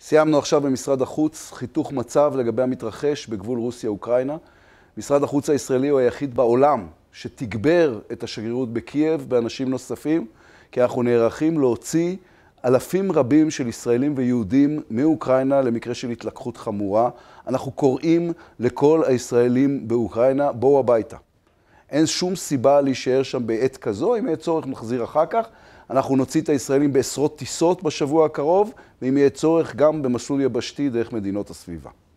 סיימנו עכשיו במשרד החוץ חיתוך מצב לגבי המתרחש בגבול רוסיה-אוקראינה. משרד החוץ הישראלי הוא היחיד בעולם שתגבר את השגרירות בקייב באנשים נוספים, כי אנחנו נערכים להוציא אלפים רבים של ישראלים ויהודים מאוקראינה למקרה של התלקחות חמורה. אנחנו קוראים לכל הישראלים באוקראינה, בואו הביתה. אין שום סיבה להישאר שם בעת כזו, אם יהיה צורך נחזיר אחר כך. אנחנו נוציא את הישראלים בעשרות טיסות בשבוע הקרוב, ואם יהיה צורך גם במסלול יבשתי דרך מדינות הסביבה.